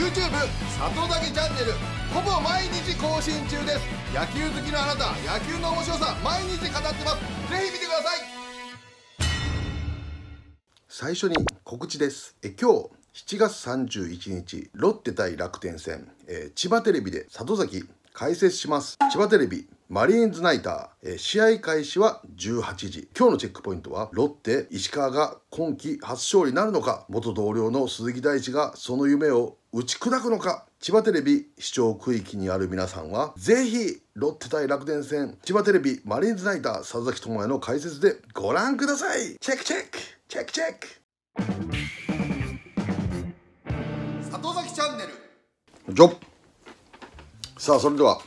YouTube 里崎チャンネルほぼ毎日更新中です野球好きのあなた野球の面白さ毎日語ってますぜひ見てください最初に告知ですえ今日7月31日ロッテ対楽天戦、えー、千葉テレビで里崎解説します千葉テレビマリーンズナイター、え試合開始は18時。今日のチェックポイントは、ロッテ、石川が今季初勝利なるのか、元同僚の鈴木大地がその夢を打ち砕くのか、千葉テレビ視聴区域にある皆さんは、ぜひ、ロッテ対楽天戦、千葉テレビマリーンズナイター、佐々木智也の解説でご覧くださいチェックチェックチェックチェック里崎チャンネルジョさあ、それでは、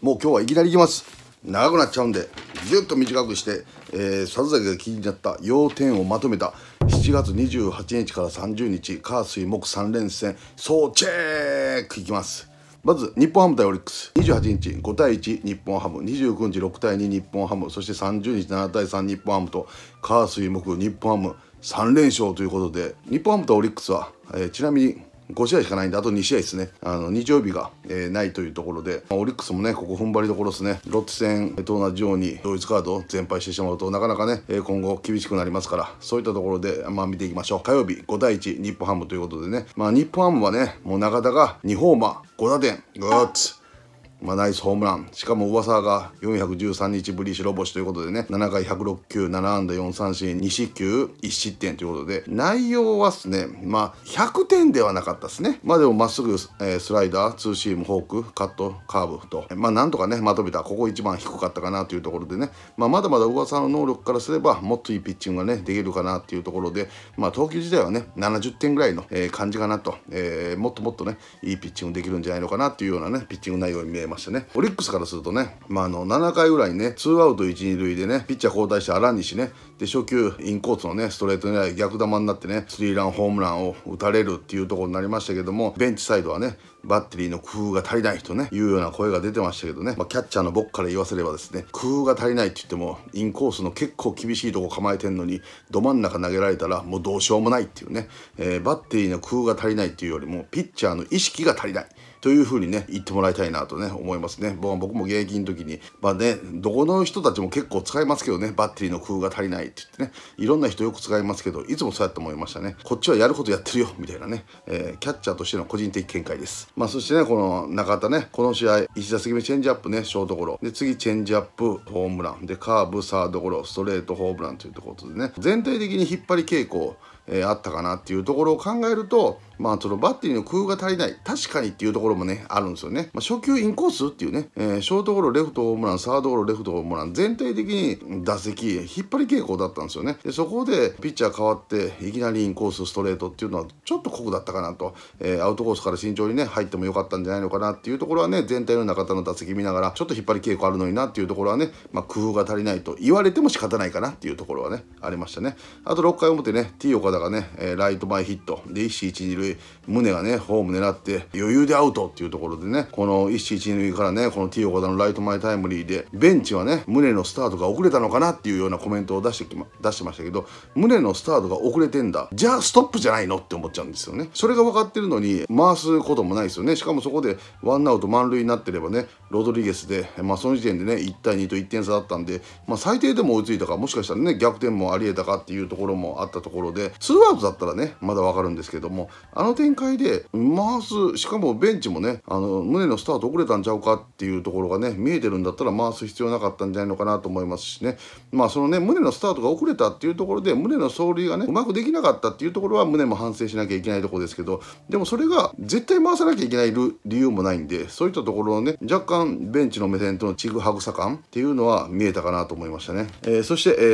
もう今日はいきなりいきます。長くなっちゃうんでギゅっと短くして、えー、里崎が気になった要点をまとめた7月28日から30日火水木3連戦総チェックいきますまず日本ハム対オリックス28日5対1日本ハム29日6対2日本ハムそして30日7対3日本ハムと火水木日本ハム3連勝ということで日本ハムとオリックスは、えー、ちなみに5試合しかないんで、あと2試合ですね。あの、日曜日が、えー、ないというところで、まあ、オリックスもね、ここ踏ん張りどころですね。ロッテ戦と同じように、同一カードを全敗してしまうと、なかなかね、えー、今後厳しくなりますから、そういったところで、まあ見ていきましょう。火曜日、5対1、日本ハムということでね、まあ日本ハムはね、もう中田が2ホーマー、5打点、ッツ。まあ、ナイスホームランしかも噂が413日ぶり白星ということでね7回106球7安打4三振2四球1失点ということで内容はですねまあ100点ではなかったですねまあでもまっすぐ、えー、スライダーツーシームフォークカットカーブとまあなんとかねまとめたここ一番低かったかなというところでね、まあ、まだまだ噂の能力からすればもっといいピッチングがねできるかなっていうところでまあ投球自体はね70点ぐらいの、えー、感じかなと、えー、もっともっとねいいピッチングできるんじゃないのかなっていうようなねピッチング内容に見えますましてね、オリックスからするとね、まあ、あの、7回ぐらいね、ツーアウト1、2塁でね、ピッチャー交代して荒西ね、で、初球、インコースのね、ストレート狙い、逆球になってね、スリーランホームランを打たれるっていうところになりましたけども、ベンチサイドはね、バッテリーの工夫が足りないとね、いうような声が出てましたけどね、まあ、キャッチャーの僕から言わせればですね、工夫が足りないって言っても、インコースの結構厳しいとこ構えてんのに、ど真ん中投げられたらもうどうしようもないっていうね、えー、バッテリーの工夫が足りないっていうよりも、ピッチャーの意識が足りない。というふうにね、言ってもらいたいなとね、思いますね。僕も現役の時に、まあね、どこの人たちも結構使いますけどね、バッテリーの工夫が足りないって言ってね、いろんな人よく使いますけど、いつもそうやって思いましたね。こっちはやることやってるよ、みたいなね、えー、キャッチャーとしての個人的見解です。まあそしてね、この中田ね、この試合、1打席目チェンジアップね、ショートゴロ。で、次チェンジアップ、ホームラン。で、カーブ、サードゴロ、ストレート、ホームランというところでね、全体的に引っ張り傾向、えー、あったかなっていうところを考えると、まあ、そのバッテリーの工夫が足りない確かにっていうところもねあるんですよね、まあ、初球インコースっていうね、えー、ショートゴロレフトホームランサードゴロレフトホームラン全体的に打席引っ張り傾向だったんですよねでそこでピッチャー変わっていきなりインコースストレートっていうのはちょっと酷だったかなと、えー、アウトコースから慎重にね入ってもよかったんじゃないのかなっていうところはね全体の中田の打席見ながらちょっと引っ張り傾向あるのになっていうところはね、まあ、工夫が足りないと言われても仕方ないかなっていうところはねありましたねあと6回表ね T 岡岡田がね、えー、ライト前ヒットで一死一二塁胸がねホーム狙って余裕でアウトっていうところでねこの一死一二塁からねこの T 岡田のライト前タイムリーでベンチはね胸のスタートが遅れたのかなっていうようなコメントを出してきま出してましたけど胸のスタートが遅れてんだじゃあストップじゃないのって思っちゃうんですよねそれが分かってるのに回すこともないですよねしかもそこでワンアウト満塁になってればねロドリゲスで、まあ、その時点でね1対2と1点差だったんで、まあ、最低でも追いついたかもしかしたらね逆転もありえたかっていうところもあったところでツーアウトだったらねまだわかるんですけどもあの展開で回すしかもベンチもねあの胸のスタート遅れたんちゃうかっていうところがね見えてるんだったら回す必要なかったんじゃないのかなと思いますしねまあそのね胸のスタートが遅れたっていうところで胸の走塁がねうまくできなかったっていうところは胸も反省しなきゃいけないところですけどでもそれが絶対回さなきゃいけない理由もないんでそういったところをね若干ベンチの目線とのちぐはぐさ感っていうのは見えたかなと思いましたね。えー、そして、え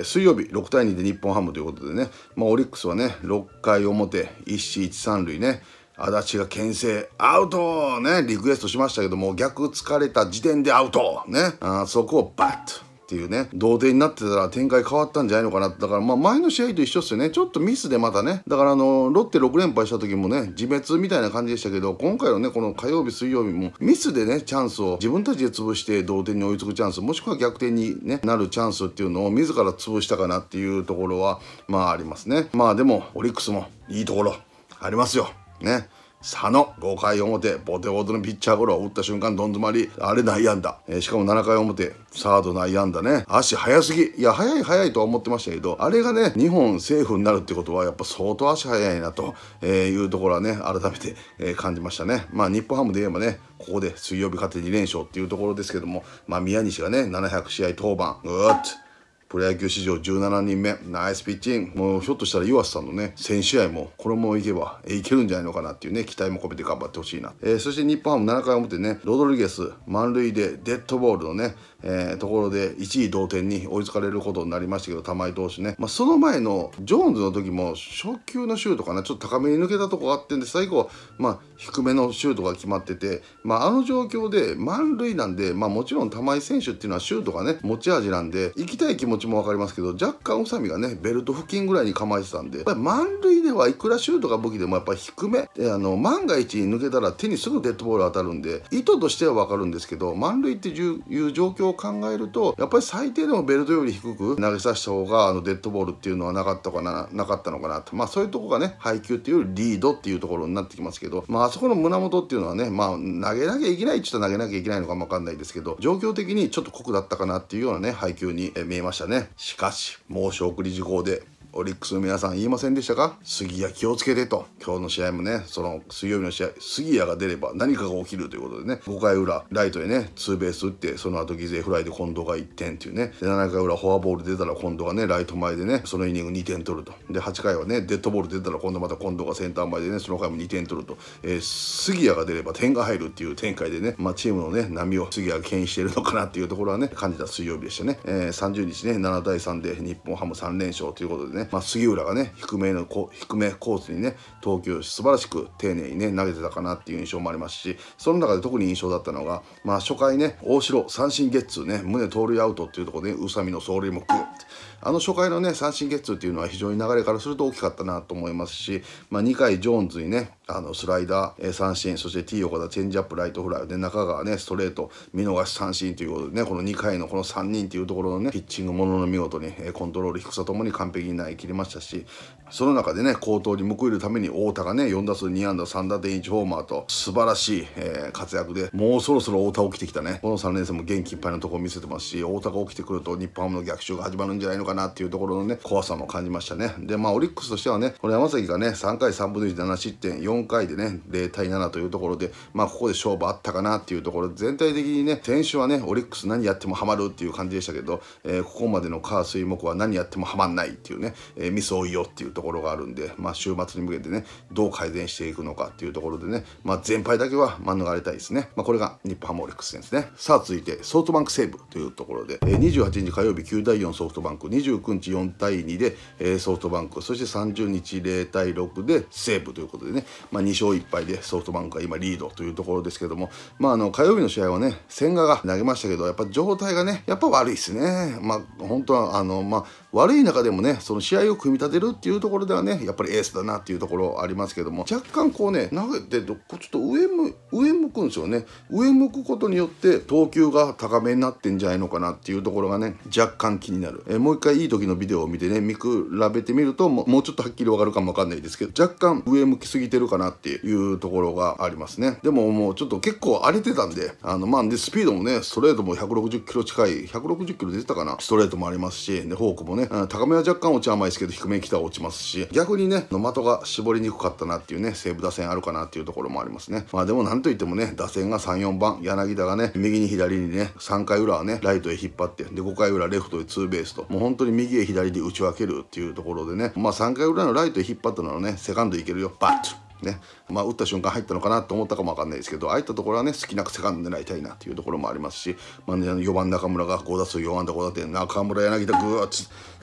ー、水曜日6対2で日本ハムということでね、まあ、オリックスはね、6回表、1 1三塁ね、足立が牽制、アウトね、リクエストしましたけども、逆疲れた時点でアウトね、あそこをバッと。っていうね、同点になってたら展開変わったんじゃないのかな。だからまあ前の試合と一緒っすよね。ちょっとミスでまたね、だからあの、ロッテ6連敗した時もね、自滅みたいな感じでしたけど、今回のね、この火曜日、水曜日もミスでね、チャンスを自分たちで潰して同点に追いつくチャンス、もしくは逆転に、ね、なるチャンスっていうのを自ら潰したかなっていうところは、まあありますね。まあでも、オリックスもいいところありますよ。ね。佐野5回表ボテボテのピッチャーゴロを打った瞬間どん詰まりあれ内野安打、えー、しかも7回表サード内野安打ね足速すぎいや速い速いとは思ってましたけどあれがね2本セーフになるってことはやっぱ相当足速いなというところはね改めて、えー、感じましたねまあ日本ハムで言えばねここで水曜日勝って2連勝っていうところですけどもまあ宮西がね700試合登板うーっとプロ野球史上17人目、ナイスピッチング。もうひょっとしたら岩瀬さんのね、1000試合も、これもいけば、いけるんじゃないのかなっていうね、期待も込めて頑張ってほしいな。えー、そして日本ハム7回表ね、ロドリゲス、満塁でデッドボールのね、えー、ところで1位同点に追いつかれることになりましたけど玉井投手ね、まあ、その前のジョーンズの時も初球のシュートかなちょっと高めに抜けたとこあってんで最後、まあ、低めのシュートが決まってて、まあ、あの状況で満塁なんで、まあ、もちろん玉井選手っていうのはシュートがね持ち味なんで行きたい気持ちも分かりますけど若干宇佐美がねベルト付近ぐらいに構えてたんでやっぱり満塁ではいくらシュートが武器でもやっぱり低めあの万が一に抜けたら手にすぐデッドボール当たるんで意図としては分かるんですけど満塁っていう状況を考えるとやっぱり最低でもベルトより低く投げさせた方があのデッドボールっていうのはなかったかななかったのかなとまあそういうとこがね配球っていうよりリードっていうところになってきますけどまああそこの胸元っていうのはねまあ投げなきゃいけないって言ったら投げなきゃいけないのかもわかんないですけど状況的にちょっと酷だったかなっていうようなね配球に見えましたねしかし申し送り事項でオリックスの皆さん言いませんでしたか杉谷気をつけてと今日の試合もねその水曜日の試合杉谷が出れば何かが起きるということでね5回裏ライトでねツーベース打ってその後犠牲フライで近藤が1点っていうね7回裏フォアボール出たら近藤がねライト前でねそのイニング2点取るとで8回はねデッドボール出たら今度また近藤がセンター前でねその回も2点取ると、えー、杉谷が出れば点が入るっていう展開でね、まあ、チームのね波を杉谷が牽引しているのかなっていうところはね感じた水曜日でしたね、えー、30日ね7対3で日本ハム3連勝ということでねね、まあ、杉浦がね、低めのこ、低めコースにね、投球素晴らしく丁寧にね、投げてたかなっていう印象もありますし、その中で特に印象だったのが、まあ、初回ね、大城三振ゲッツーね、胸盗塁アウトっていうところで、宇佐美の走塁もグッあの初回のね、三振ゲッツーっていうのは非常に流れからすると大きかったなと思いますし、まあ、2回ジョーンズにね、あのスライダー、え三振、そして T 横田、チェンジアップ、ライトフライで中川ね、ストレート、見逃し三振ということでね、この2回のこの3人というところのね、ピッチングものの見事に、えコントロール低さともに完璧にな投げ切りましたしその中でね好投に報いるために太田がね4打数2安打3打点1ホーマーと素晴らしい、えー、活躍でもうそろそろ太田起きてきたねこの3連戦も元気いっぱいのところ見せてますし太田が起きてくると日本ハムの逆襲が始まるんじゃないのかなっていうところのね怖さも感じましたねでまあオリックスとしてはねこの山崎がね3回3分の17失点4回でね0対7というところでまあここで勝負あったかなっていうところ全体的にね先週はねオリックス何やってもハマるっていう感じでしたけど、えー、ここまでの火水木は何やってもハマんないっていうねえー、ミス多いよっていうところがあるんで、まあ、週末に向けてね、どう改善していくのかっていうところでね、まあ、全敗だけは免れたいですね。まあ、これが日本ハムオリックス戦ですね。さあ、続いて、ソフトバンク西武というところで、えー、28日火曜日9対4ソフトバンク、29日4対2で、えー、ソフトバンク、そして30日0対6で西武ということでね、まあ、2勝1敗でソフトバンクが今リードというところですけども、まあ、あの火曜日の試合はね、千賀が投げましたけど、やっぱ状態がね、やっぱ悪いですね。まあ、本当は、あの、まあ、悪い中でもねその試合を組み立てるっていうところではねやっぱりエースだなっていうところありますけども若干こうね投げてどこちょっと上向上向くんですよね上向くことによって投球が高めになってんじゃないのかなっていうところがね若干気になる、えもう一回いい時のビデオを見てね見比べてみるともうちょっとはっきりわかるかもわかんないですけど若干上向きすぎてるかなっていうところがありますねでももうちょっと結構荒れてたんであのまあでスピードもねストレートも160キロ近い160キロ出てたかなストレートもありますしでフォークもねね、うん、高めは若干落ち甘いですけど、低めに来たら落ちますし、逆にね、野的が絞りにくかったなっていうね、西武打線あるかなっていうところもありますね。まあでもなんといってもね、打線が3、4番、柳田がね、右に左にね、3回裏はね、ライトへ引っ張って、で、5回裏レフトへツーベースと、もう本当に右へ左で打ち分けるっていうところでね、まあ3回裏のライトへ引っ張ったのはね、セカンドいけるよ、バッねまあ、打った瞬間入ったのかなと思ったかも分かんないですけどああいったところはね好きなくセカンド狙いたいなというところもありますし、まあ、ね、4番中村が5打数4安打5打点中村柳田ぐわっ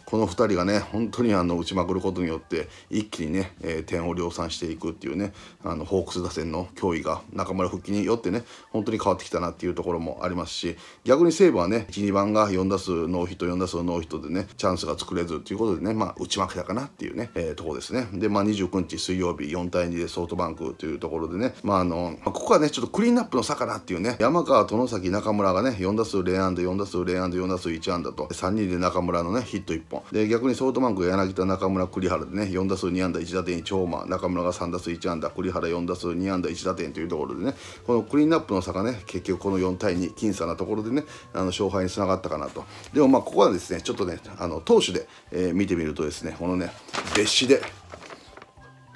この2人がね本当にあの打ちまくることによって一気にね、えー、点を量産していくっていうねあのホークス打線の脅威が中村復帰によってね本当に変わってきたなっていうところもありますし逆に西武はね12番が4打数ノーヒット4打数ノーヒットでねチャンスが作れずということでねまあ打ち負けたかなっていうね、えー、とこですねでまあ29日水曜日4対2でソフトバンクというところでねまああの、ここはねちょっとクリーンナップの差かなっていうね山川外崎中村がね4打数0安打4打数0安打4打数1安打と3人で中村のねヒット1本本で逆にソフトバンク柳田中村栗原でね4打数2安打1打点1ホーマー中村が3打数1安打栗原4打数2安打1打点というところでねこのクリーンナップの差がね結局この4対2僅差なところでねあの勝敗につながったかなとでもまあここはですねちょっとねあの投手で、えー、見てみるとですねこのね別紙で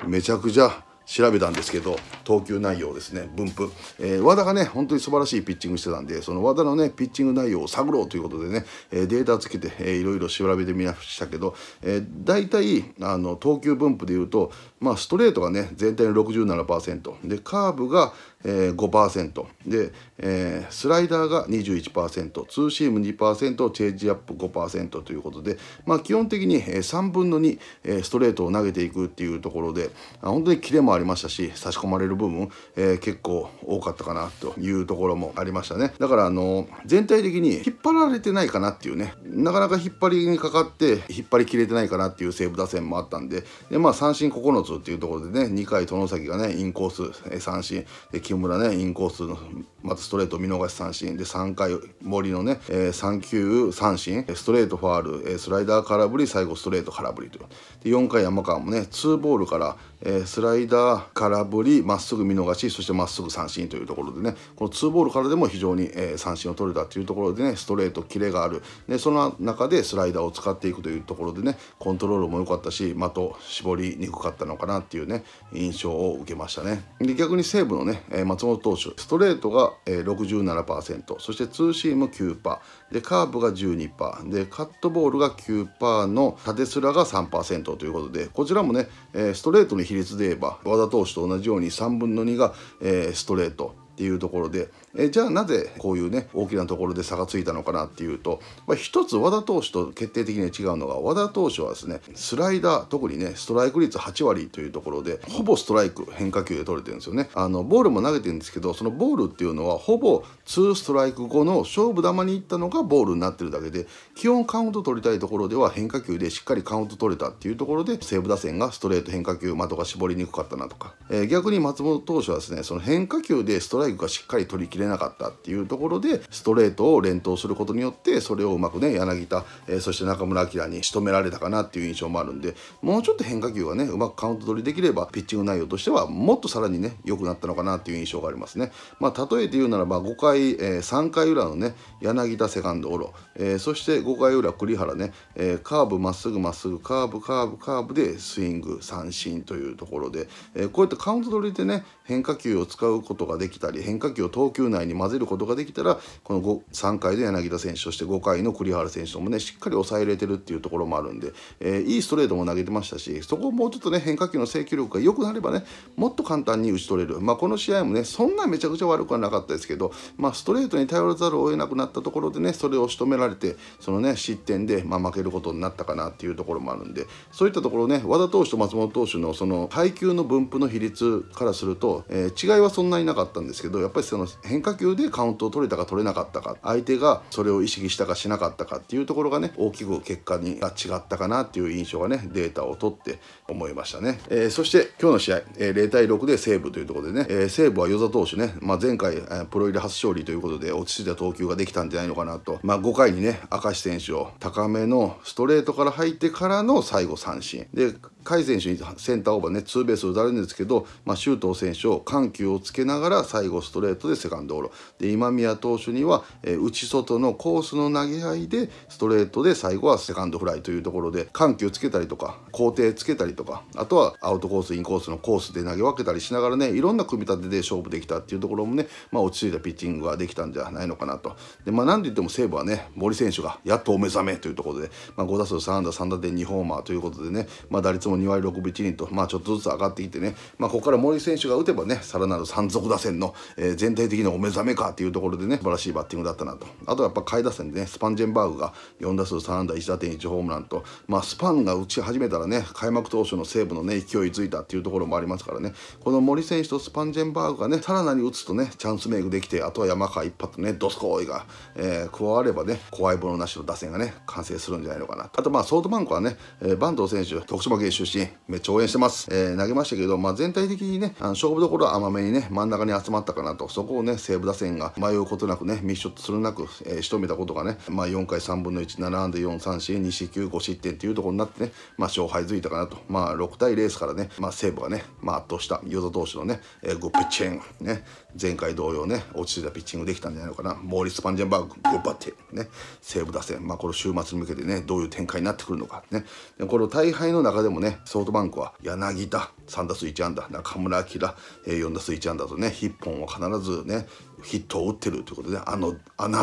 めちゃくちゃ調べたんですけど、投球内容ですね、分布、えー、和田がね、本当に素晴らしいピッチングしてたんで、その和田のね、ピッチング内容を探ろうということでね、えー、データつけて、えー、いろいろ調べてみましたけど、えー、大体、あの、投球分布でいうと、まあ、ストレートがね、全体の67%、で、カーブが、えー、5%で、えー、スライダーが21%ツーシーム2%チェンジアップ5%ということで、まあ、基本的に3分の2、ストレートを投げていくっていうところで本当にキレもありましたし差し込まれる部分、えー、結構多かったかなというところもありましたねだからあの全体的に引っ張られてないかなっていうねなかなか引っ張りにかかって引っ張りきれてないかなっていう西武打線もあったんでで、まあ、三振9つっていうところでね2回外崎がねインコース、三振で木村ねインコースのまずストレート見逃し三振で3回森のね、えー、3球三振ストレートファール、えスライダー空振り最後ストレート空振りとで4回山川もねツーボールからえー、スライダー、空振り、まっすぐ見逃し、そしてまっすぐ三振というところでね、このツーボールからでも非常に、えー、三振を取れたというところでね、ストレート、キレがある、でその中でスライダーを使っていくというところでね、コントロールも良かったし、的、絞りにくかったのかなっていうね、印象を受けましたね。で逆に西武のね、えー、松本投手、ストレートが、えー、67%、そしてツーシーム9%、でカーブが12%、でカットボールが9%の縦すらが3%ということで、こちらもね、えー、ストレートに比率で言えば和田投手と同じように3分の2が、えー、ストレートっていうところでえじゃあなぜこういうね大きなところで差がついたのかなっていうと、まあ、一つ和田投手と決定的に違うのが和田投手はですねスライダー特にねストライク率8割というところでほぼストライク変化球で取れてるんですよねあのボールも投げてるんですけどそのボールっていうのはほぼ2ストライク後の勝負球にいったのがボールになってるだけで基本カウント取りたいところでは変化球でしっかりカウント取れたっていうところで西武打線がストレート変化球的が絞りにくかったなとか、えー、逆に松本投手はですねその変化球でストライクがしっかり取り切れなかったっていうところでストレートを連投することによってそれをうまくね柳田、えー、そして中村晃に仕留められたかなっていう印象もあるんでもうちょっと変化球がねうまくカウント取りできればピッチング内容としてはもっとさらにね良くなったのかなっていう印象がありますね。まあ、例えて言うならば5回、えー、3回裏のね柳田セカンドオロ、えー、そして5回裏栗原ね、えー、カーブまっすぐまっすぐカーブカーブカーブでスイング三振というところで、えー、こうやってカウント取りでね変化球を使うことができたり変化球を投球内に混ぜることができたらこの3回の柳田選手そして5回の栗原選手ともねしっかり抑えれてるっていうところもあるんで、えー、いいストレートも投げてましたしそこをもうちょっとね変化球の制球力が良くなればねもっと簡単に打ち取れる、まあ、この試合もねそんなめちゃくちゃ悪くはなかったですけど、まあ、ストレートに頼らざるを得なくなったところでねそれを仕留められてそのね失点で、まあ、負けることになったかなっていうところもあるんでそういったところね和田投手と松本投手のその配球の分布の比率からするとえー、違いはそんなになかったんですけどやっぱりその変化球でカウントを取れたか取れなかったか相手がそれを意識したかしなかったかっていうところがね大きく結果にが違ったかなっていう印象がねデータを取って思いましたね、えー、そして今日の試合、えー、0対6で西武というところでね、えー、西武は与座投手ね、まあ、前回、えー、プロ入り初勝利ということで落ち着いた投球ができたんじゃないのかなと、まあ、5回にね明石選手を高めのストレートから入ってからの最後三振で甲斐選手にセンターオーバーねツーベース打たれるんですけど、まあ、周東選手を緩急をつけながら最後ストレートでセカンドゴロで今宮投手には、えー、内外のコースの投げ合いでストレートで最後はセカンドフライというところで緩急つけたりとか工程つけたりとかあとはアウトコースインコースのコースで投げ分けたりしながらねいろんな組み立てで勝負できたっていうところもね、まあ、落ち着いたピッチングができたんじゃないのかなとで、まあ、なんといっても西武はね森選手がやっとお目覚めというところで、まあ、5打数3安打3打点2ホーマーということでね、まあ、打率も2割6分1厘と、まあ、ちょっとずつ上がってきてね、まあ、ここから森選手が打てばね、さらなる山賊打線の、えー、全体的なお目覚めかというところでね、素晴らしいバッティングだったなと。あとはやっぱ下位打線でね、スパンジェンバーグが4打数3安打1打点1ホームランと、まあ、スパンが打ち始めたらね、開幕当初の西武のね、勢いづいたっていうところもありますからね、この森選手とスパンジェンバーグがね、さらなり打つとね、チャンスメイクできて、あとは山川一発ね、ドスコーイが、えー、加わればね、怖いものなしの打線がね、完成するんじゃないのかなと。あとまあ、ソートバンクはね、えー、坂東選手、徳島出身、めっちゃ応援してます。えー、投げましたけど、まあ、全体的にね、あの勝負どころは甘めにね、真ん中に集まったかなと、そこをね、西武打線が迷うことなくね、ョンするなく、えー、仕留めたことがね、まあ、4回3分の1、7安打4、三四、2四球、5失点というところになってね、まあ、勝敗づいたかなと、まあ、6対0ですからね、まあ、西武がね、まあ、圧倒した、与田投手のね、えー、グッペチェーン、ね、前回同様ね、落ち着いたピッチングできたんじゃないのかな。モーリス・パンジェンバーグ、頑張って、ね、西武打線、まあ、この週末に向けてね、どういう展開になってくるのか、ね。でこの大敗の中でもね、ソフトバンクは柳田、3打数1安打、中村晃、4打数1安打とね、1本は必ずね、ヒットを打ってるということで、あの、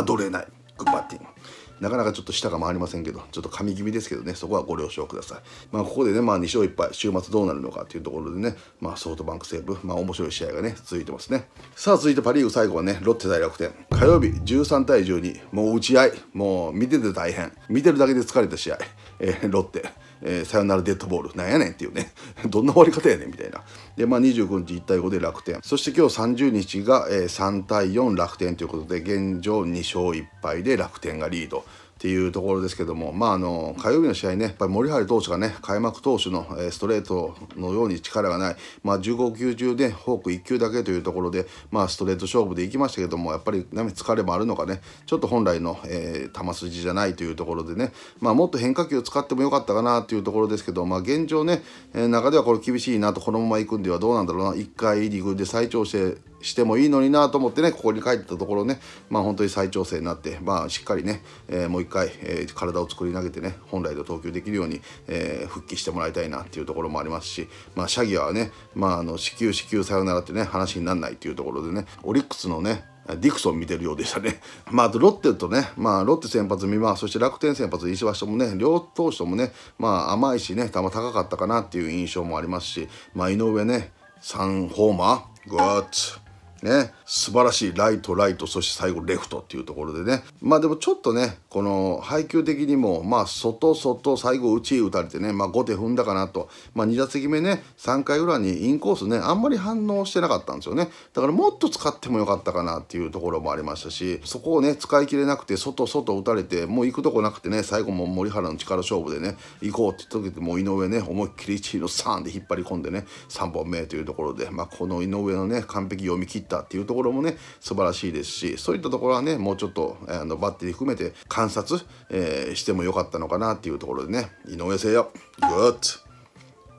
侮れない、グッバッティング。なかなかちょっと舌が回りませんけど、ちょっと噛み気味ですけどね、そこはご了承ください。まあ、ここでね、まあ、2勝1敗、週末どうなるのかというところでね、まあ、ソフトバンク西武、まあ、面白い試合がね、続いてますね。さあ、続いてパ・リーグ最後はね、ロッテ対楽天。火曜日、13対12、もう打ち合い、もう見てて大変、見てるだけで疲れた試合、えー、ロッテ。えー、さよならデッドボール、なんやねんっていうね、どんな終わり方やねんみたいな。で、まあ25日1対5で楽天。そして今日30日が、えー、3対4楽天ということで、現状2勝1敗で楽天がリード。っていうところですけども、まあ、あの火曜日の試合ね、やっぱり森原投手がね、開幕投手の、えストレートのように力がない、まあ、15球中で、フォーク1球だけというところで、まあ、ストレート勝負でいきましたけども、やっぱり、疲れもあるのかね、ちょっと本来の、えー、球筋じゃないというところでね、まあ、もっと変化球を使ってもよかったかなというところですけど、まあ、現状ね、えー、中ではこれ厳しいなと、このまま行くんではどうなんだろうな、1回リーグで再調整してもいいのになと思ってね、ここに帰ったところね、まあ、本当に再調整になって、まあ、しっかりね、えー、もう一回、えー、体を作り投げてね本来で投球できるように、えー、復帰してもらいたいなっていうところもありますし、まあ、シャギアはね、まあ、あの至急子宮さよならってね話にならないっていうところでねオリックスのねディクソン見てるようでしたね。まあ、あとロッテとね、まあ、ロッテ先発、三馬、そして楽天先発、石橋ともね、両投手ともね、まあ、甘いしね、球高かったかなっていう印象もありますし、まあ、井上ね、3ホーマー、グッツ。ね、素晴らしいライト、ライト、そして最後レフトっていうところでね、まあでもちょっとね、この配球的にも、まあ、外、外、最後、内打たれてね、まあ、後手踏んだかなと、まあ、2打席目ね、3回裏にインコースね、あんまり反応してなかったんですよね。だから、もっと使ってもよかったかなっていうところもありましたし、そこをね、使い切れなくて、外、外打たれて、もう行くとこなくてね、最後も森原の力勝負でね、行こうって言った時でもう井上ね、思いっきり1位の3で引っ張り込んでね、3本目というところで、まあ、この井上のね、完璧読み切ったっていうところもね、素晴らしいですし、そういったところはね、もうちょっと、あのバッテリー含めて、観察、えー、してもよかったのかなっていうところでね井上誠也グッツ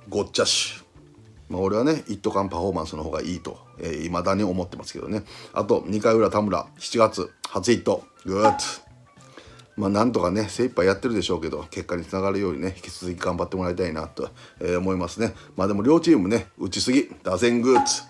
ごっちゃしまあ、俺はね、一斗缶パフォーマンスの方がいいと、えー、未だに思ってますけどね。あと、2回裏田村、7月、初ヒット、グッツ。まあ、なんとかね、精一杯やってるでしょうけど、結果につながるようにね、引き続き頑張ってもらいたいなと、えー、思いますね。まあでも両チームね、打ちすぎ、打線グッツ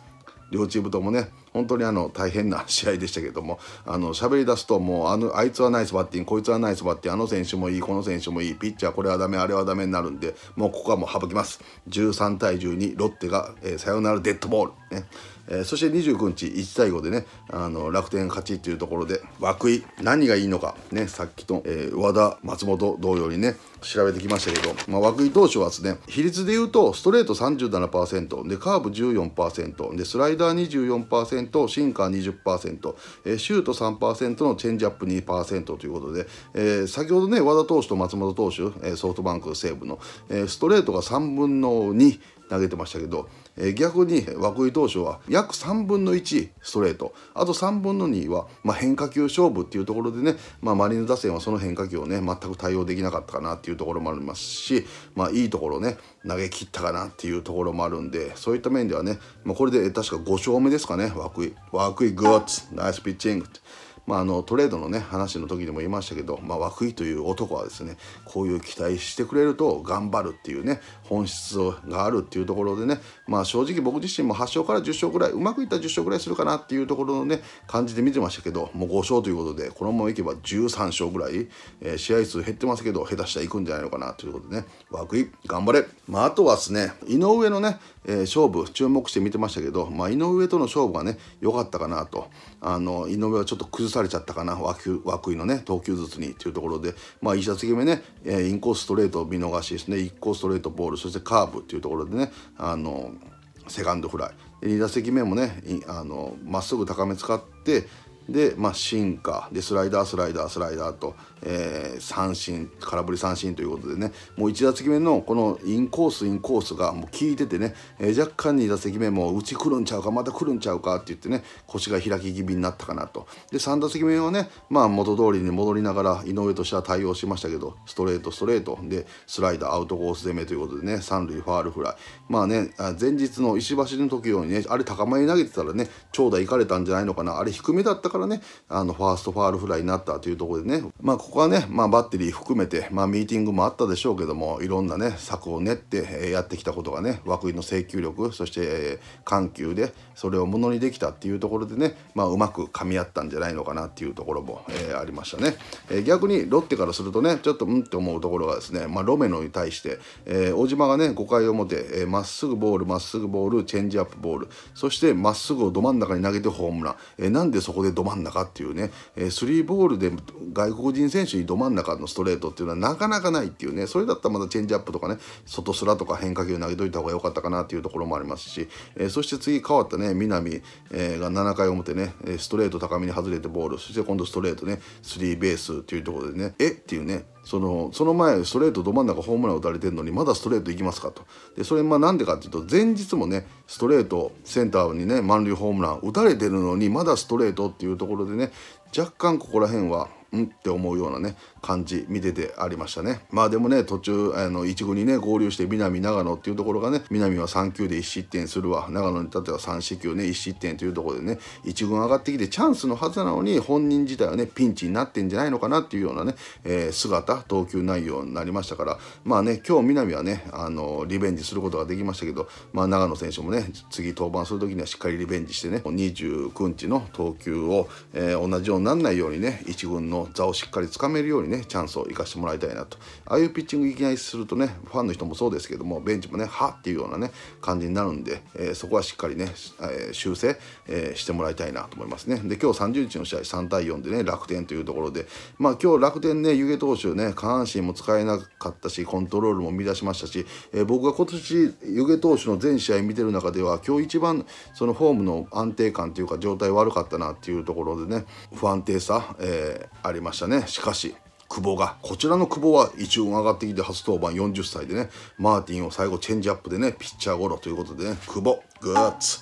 両チームともね、本当にあの大変な試合でしたけどもあの喋り出すともうあのあいつはナイスバッティングこいつはナイスバッティングあの選手もいいこの選手もいいピッチャーこれはダメあれはダメになるんでもうここはもう省きます13対12ロッテが、えー、サヨナラデッドボール、ねえー、そして29日1対5でねあの楽天勝ちっていうところで涌井何がいいのかねさっきと、えー、和田松本同様にね調べてきましたけど、まあ、涌井投手はですね比率でいうとストレート37%でカーブ14%でスライダー24%シンカー20%、えー、シュート3%のチェンジアップ2%ということで、えー、先ほどね和田投手と松本投手ソフトバンク西武の、えー、ストレートが3分の2投げてましたけど、えー、逆に涌井投手は約3分の1ストレートあと3分の2は、まあ、変化球勝負っていうところでね、まあ、マリーン打線はその変化球をね全く対応できなかったかなっていうところもありますし、まあ、いいところね投げ切ったかなっていうところもあるんでそういった面ではね、まあ、これで確か5勝目ですかね涌井涌井グッツナイスピッチングって。まあ、あのトレードのね話の時でも言いましたけど、まあ、涌井という男はですねこういう期待してくれると頑張るっていうね本質があるっていうところでね、まあ、正直僕自身も8勝から10勝ぐらいうまくいったら10勝ぐらいするかなっていうところのね感じで見てましたけどもう5勝ということでこのままいけば13勝ぐらい、えー、試合数減ってますけど下手したらいくんじゃないのかなということでね涌井頑張れ、まあ、あとはですね井上のねえー、勝負注目して見てましたけど、まあ、井上との勝負がね良かったかなとあの井上はちょっと崩されちゃったかな涌井のね投球ずつにというところで、まあ、1打席目ね、えー、インコースストレート見逃しですね1ーストレートボールそしてカーブというところでねあのセカンドフライ2打席目もねまっすぐ高め使ってで、まあ、進化でスライダースライダースライダーと、えー、三振空振り三振ということでねもう1打席目のこのインコースインコースがもう効いててね、えー、若干2打席目もうち来るんちゃうかまた来るんちゃうかって言ってね腰が開き気味になったかなとで3打席目はねまあ元通りに戻りながら井上としては対応しましたけどストレートストレートでスライダーアウトコース攻めということでね三塁ファールフライまあね前日の石橋の時ようにねあれ高めに投げてたらね長打いかれたんじゃないのかなあれ低めだったからねあのファーストファールフライになったというところでねまあここはね、まあ、バッテリー含めて、まあ、ミーティングもあったでしょうけどもいろんなね策を練ってやってきたことがね涌井の制球力そして緩急でそれをものにできたっていうところでね、まあ、うまく噛み合ったんじゃないのかなっていうところも、えー、ありましたね、えー、逆にロッテからするとねちょっとうんって思うところがですね、まあ、ロメノに対して、えー、小島がね5回表ま、えー、っすぐボールまっすぐボールチェンジアップボールそしてまっすぐをど真ん中に投げてホームラン、えー、なんでそこでど真ん中っていうね、えー、スリーボールで外国人選選手にど真ん中のストレートっていうのはなかなかないっていうねそれだったらまたチェンジアップとかね外すらとか変化球投げといた方が良かったかなっていうところもありますし、えー、そして次変わったね南、えー、が7回表ねストレート高めに外れてボールそして今度ストレートねスリーベースっていうところでねえっていうねそのその前ストレートど真ん中ホームラン打たれてるのにまだストレート行きますかとでそれまあなんでかっていうと前日もねストレートセンターにね満塁ホームラン打たれてるのにまだストレートっていうところでね若干ここら辺はんって思うようなね感じ見ててありましたねまあでもね途中あの1軍にね合流して南長野っていうところがね南は3球で1失点するわ長野に立ては3四球ね1失点というところでね1軍上がってきてチャンスのはずなのに本人自体はねピンチになってんじゃないのかなっていうようなね、えー、姿投球内容になりましたからまあね今日南はねあのリベンジすることができましたけど、まあ、長野選手もね次登板する時にはしっかりリベンジしてね29日の投球を、えー、同じようにならないようにね1軍の座をしっかりつかめるようににねチャンスを生かしてもらいたいなとああいうピッチングいきなりするとねファンの人もそうですけどもベンチもねはっていうようなね感じになるんで、えー、そこはしっかりね、えー、修正、えー、してもらいたいなと思いますねで今日30日の試合3対4でね楽天というところでまあ今日楽天ね湯気投手ね下半身も使えなかったしコントロールも乱しましたし、え僕が今年湯気投手の全試合見てる中では今日一番そのフォームの安定感というか状態悪かったなっていうところでね不安定さ、えー、ありましたねしかし久保が、こちらの久保は一応上がってきて初登板40歳でね、マーティンを最後チェンジアップでね、ピッチャーゴロということでね、久保、グッツ。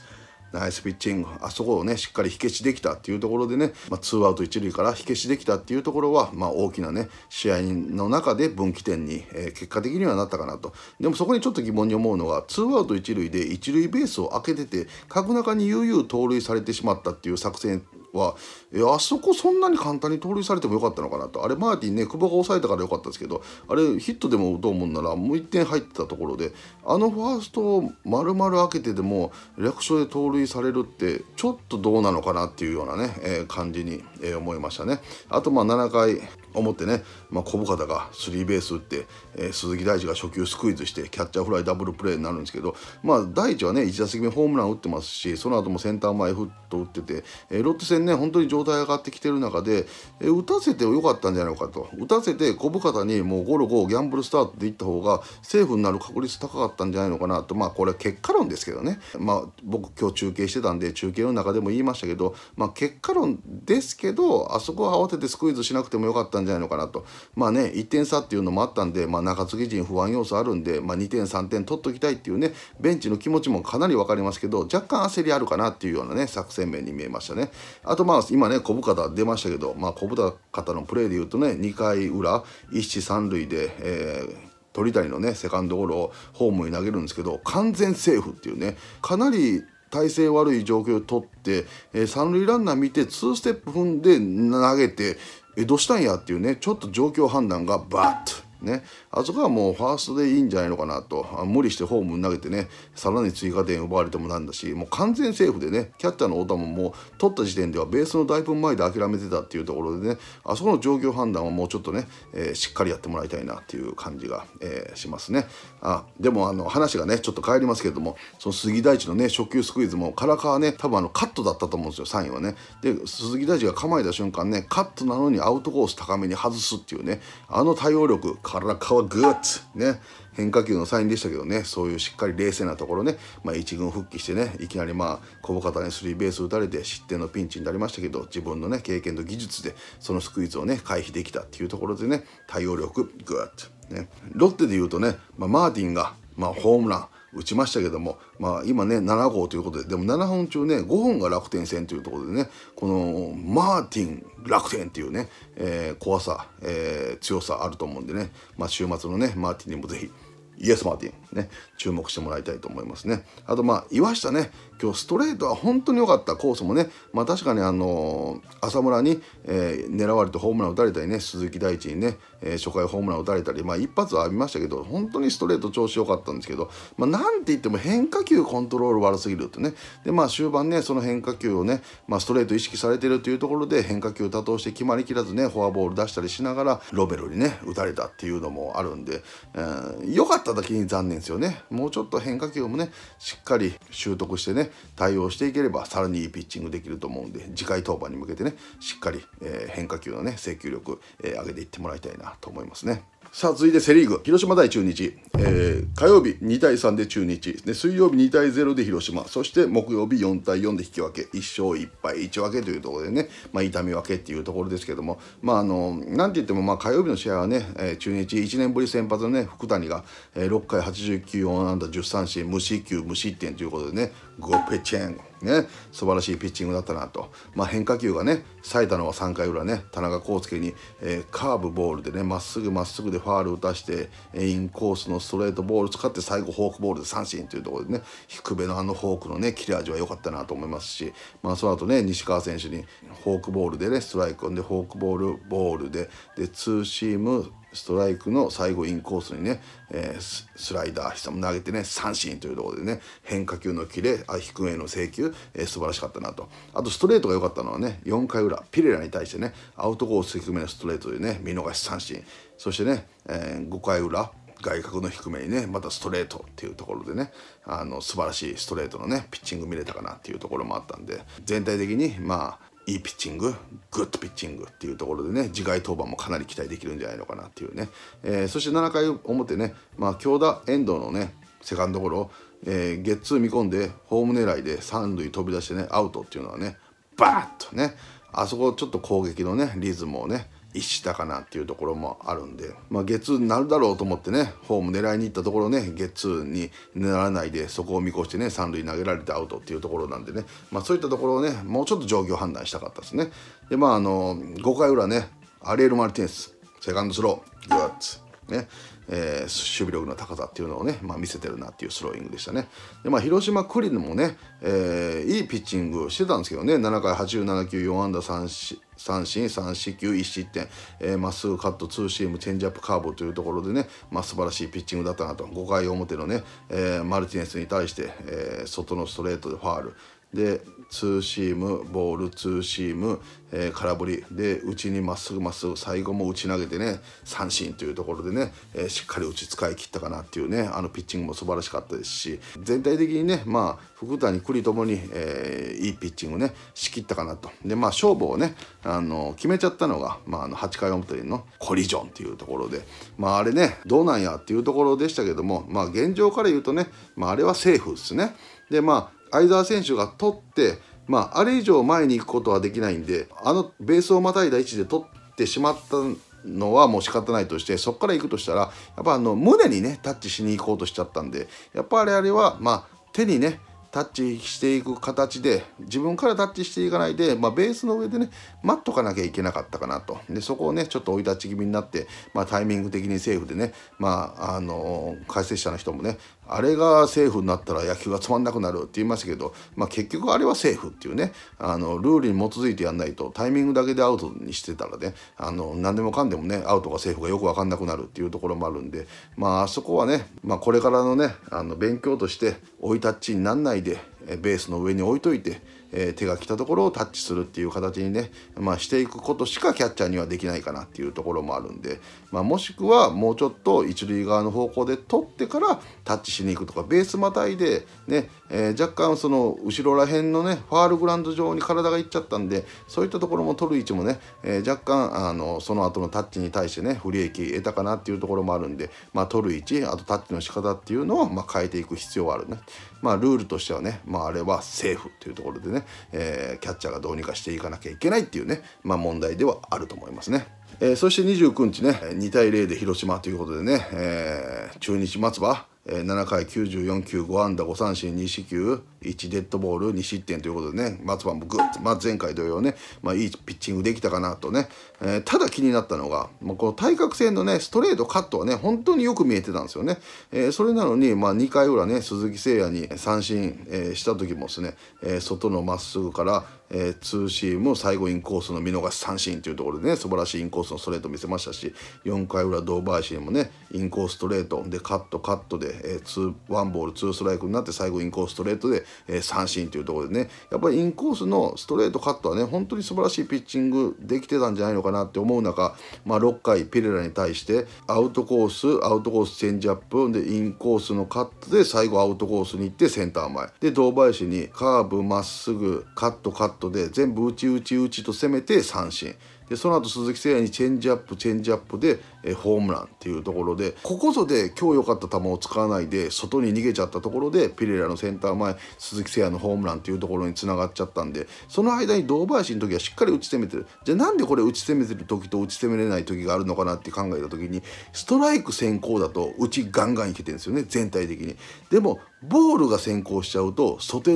ナイスピッチング、あそこをね、しっかり火消しできたっていうところでね、まあ、アウト一塁から火消しできたっていうところは、まあ、大きなね、試合の中で分岐点に、えー、結果的にはなったかなと。でもそこにちょっと疑問に思うのが、ーアウト一塁で一塁ベースを開けてて、角中に悠々盗塁されてしまったっていう作戦は、あそこそんなに簡単に盗塁されてもよかったのかなとあれマーティンね久保が抑えたからよかったですけどあれヒットでも打とうもんならもう1点入ってたところであのファーストを丸々開けてでも略称で盗塁されるってちょっとどうなのかなっていうようなね、えー、感じに、えー、思いましたね。あとまあ7回思ってね、まあ、小深田がスリーベース打って、えー、鈴木大地が初球スクイズしてキャッチャーフライダブルプレーになるんですけど、まあ、大地はね1打席目ホームラン打ってますしその後もセンター前フット打ってて、えー、ロッテ戦ね本当に代上がってきてる中で、え打たせてよかったんじゃないかと打たせて小深田にもうゴルゴギャンブルスタートでいった方がセーフになる確率高かったんじゃないのかなとまあこれ結果論ですけどね、まあ、僕今日中継してたんで中継の中でも言いましたけど、まあ、結果論ですけどあそこは慌ててスクイズしなくてもよかったんじゃないのかなとまあね1点差っていうのもあったんで、まあ、中継ぎ陣不安要素あるんで、まあ、2点3点取っときたいっていうねベンチの気持ちもかなり分かりますけど若干焦りあるかなっていうようなね作戦面に見えましたね。あとまあ今ねね、小深田出ましたけど、まあ、小深田のプレーでいうとね、2回裏、一死三塁で、えー、鳥谷のねセカンドゴロをホームに投げるんですけど完全セーフっていうねかなり体勢悪い状況をとって、えー、三塁ランナー見て2ステップ踏んで投げてえどうしたんやっていうねちょっと状況判断がバッとね、あそこはもうファーストでいいんじゃないのかなと無理してホーム投げてねさらに追加点奪われてもなんだしもう完全セーフでねキャッチャーの太田ももう取った時点ではベースの大分前で諦めてたっていうところでねあそこの状況判断はもうちょっとね、えー、しっかりやってもらいたいなっていう感じが、えー、しますねあでもあの話がねちょっと変わりますけれどもその杉大地のね初球スクイズも唐川ね多分あのカットだったと思うんですよサインはねで鈴木大地が構えた瞬間ねカットなのにアウトコース高めに外すっていうねあの対応力原川グッツね変化球のサインでしたけどねそういうしっかり冷静なところね、まあ、1軍復帰してねいきなりまあ小深田にスリーベース打たれて失点のピンチになりましたけど自分のね経験と技術でそのスクイズをね回避できたっていうところでね対応力グッとねロッテで言うとね、まあ、マーティンが、まあ、ホームラン打ちましたけども、まあ、今ね7号ということででも7本中ね5本が楽天戦というところでねこのマーティン楽天っていうね、えー、怖さ、えー、強さあると思うんでね、まあ、週末のねマーティンにもぜひイエス・マーティンね注目してもらいたいと思いますねあとまあ岩下ね今日ストレートは本当に良かったコースもね、まあ、確かにあの浅村に、えー、狙われてホームラン打たれたりね鈴木大地にね、えー、初回ホームラン打たれたり、まあ、一発は浴びましたけど本当にストレート調子良かったんですけど、まあ、なんて言っても変化球コントロール悪すぎるってねで、まあ、終盤ねその変化球をね、まあ、ストレート意識されてるというところで変化球を多投して決まりきらずねフォアボール出したりしながらロベロにね打たれたっていうのもあるんで良、えー、かっただけに残念ですよねもうちょっと変化球もねしっかり習得してね対応していければ、さらにいいピッチングできると思うんで、次回登板に向けてね、しっかり、えー、変化球のね、制球力、えー、上げていってもらいたいなと思いますね。さあ、続いてセ・リーグ、広島対中日、えー、火曜日2対3で中日で、水曜日2対0で広島、そして木曜日4対4で引き分け、1勝1敗、1分けというところでね、まあ、痛み分けっていうところですけども、まあ、あのなんて言っても、まあ、火曜日の試合はね、えー、中日、1年ぶり先発の、ね、福谷が、えー、6回89、4安打10三振、無四球、無失点ということでね、ゴペチェン。ね、素晴らしいピッチングだったなと、まあ、変化球がね、埼玉たのは3回裏ね、田中康介に、えー、カーブボールでね、まっすぐまっすぐでファールを出して、インコースのストレートボール使って、最後、フォークボールで三振というところでね、低めのあのフォークのね、切れ味は良かったなと思いますし、まあ、その後ね、西川選手にフォークボールでね、ストライクを、で、フォークボール、ボールで、で、ツーシーム、ストライクの最後インコースにね、えー、スライダーも投げてね三振というところでね変化球のキレあ低めへの制球、えー、素晴らしかったなとあとストレートが良かったのはね4回裏ピレラに対してねアウトコース低めのストレートでね見逃し三振そしてね、えー、5回裏外角の低めにねまたストレートっていうところでねあの素晴らしいストレートのねピッチング見れたかなっていうところもあったんで全体的にまあいいピッチング、グッドピッチングっていうところでね、次回登板もかなり期待できるんじゃないのかなっていうね。えー、そして7回表ね、まあ、強打、遠藤のね、セカンドゴロ、えー、ゲッツー見込んで、ホーム狙いで三塁飛び出してね、アウトっていうのはね、バーッとね、あそこちょっと攻撃のねリズムをね一したかなっていうところもあるんで、まあ、月になるだろうと思ってねホーム狙いに行ったところね月にならないでそこを見越してね三塁投げられてアウトっていうところなんでね、まあ、そういったところをねもうちょっと状況判断したかったですねでまああの5回裏ねアリエル・マルティネスセカンドスローグワッツねえー、守備力の高さっていうのをね、まあ、見せてるなっていうスローイングでしたね。でまあ、広島クリンもね、えー、いいピッチングをしてたんですけどね7回87球4安打3三振、三四球、1失点、えー、まっすぐカット、ツーシーム、チェンジアップ、カーブというところでね、まあ、素晴らしいピッチングだったなと、5回表のね、えー、マルティネスに対して、えー、外のストレートでファール、でツーシームボールツーシーム、えー、空振りで内にまっすぐまっすぐ最後も打ち投げてね三振というところでね、えー、しっかり打ち使い切ったかなっていうねあのピッチングも素晴らしかったですし全体的にねまあ福谷栗ともに、えー、いいピッチングね仕切ったかなとでまあ勝負をねあの決めちゃったのが、まあ、あの8回表のコリジョンっていうところでまああれねどうなんやっていうところでしたけどもまあ現状から言うとね、まあ、あれはセーフですね。でまあ相澤選手が取ってまあ、あれ以上前に行くことはできないんであのベースをまたいだ位置で取ってしまったのはもう仕方ないとしてそこから行くとしたらやっぱあの胸にねタッチしに行こうとしちゃったんでやっぱあれあれは、まあ、手にねタッチしていく形で自分からタッチしていかないで、まあ、ベースの上でね待っとかなきゃいけなかったかなとでそこをねちょっと追い立ち気味になって、まあ、タイミング的にセーフでね、まああのー、解説者の人もねあれが政府になったら野球がつまんなくなるって言いましたけど、まあ、結局あれは政府っていうねあのルールに基づいてやんないとタイミングだけでアウトにしてたらねあの何でもかんでもねアウトか政府がよく分かんなくなるっていうところもあるんで、まあ、そこはね、まあ、これからのねあの勉強として追いタッチになんないでベースの上に置いといて。え手が来たところをタッチするっていう形にね、まあ、していくことしかキャッチャーにはできないかなっていうところもあるんで、まあ、もしくはもうちょっと一塁側の方向で取ってからタッチしに行くとかベースまたいでね、えー、若干その後ろら辺のねファールグラウンド上に体がいっちゃったんでそういったところも取る位置もね、えー、若干あのその後のタッチに対してね不利益得たかなっていうところもあるんで、まあ、取る位置あとタッチの仕方っていうのを、まあ、変えていく必要はあるね。まあ、ルールとしてはね、まあ、あれはセーフというところでね、えー、キャッチャーがどうにかしていかなきゃいけないっていうね、まあ、問題ではあると思いますね。えー、そして29日ね、2対0で広島ということでね、えー、中日松葉、えー、7回94球5安打5三振2四球1デッドボール2失点ということでね松葉もグッと、まあ、前回同様ね、まあ、いいピッチングできたかなとね、えー、ただ気になったのが、まあ、この対角線のねストレートカットはね本当によく見えてたんですよね、えー、それなのに、まあ、2回裏ね鈴木誠也に三振、えー、した時もですね、えー、外のまっすぐから、えー、ツーシーム最後インコースの見逃し三振というところでね素晴らしいインコースのストレート見せましたし4回裏堂林にもねインコースストレートでカットカットで、えー、ツーワンボールツーストライクになって最後インコースストレートでえー、三振というところでねやっぱりインコースのストレートカットはね本当に素晴らしいピッチングできてたんじゃないのかなって思う中、まあ、6回ピレラに対してアウトコースアウトコースチェンジアップでインコースのカットで最後アウトコースに行ってセンター前で堂林にカーブまっすぐカットカットで全部打ち打ち打ちと攻めて三振でその後鈴木誠也にチェンジアップチェンジアップでえホームランっていうところでここぞで今日良かった球を使わないで外に逃げちゃったところでピレラのセンター前鈴木誠也のホームランっていうところにつながっちゃったんでその間に堂林の時はしっかり打ち攻めてるじゃあなんでこれ打ち攻めてる時と打ち攻めれない時があるのかなって考えた時にストライク先行だと打ちガンガンいけてるんですよね全体的に。でもボールが先行しちゃうと外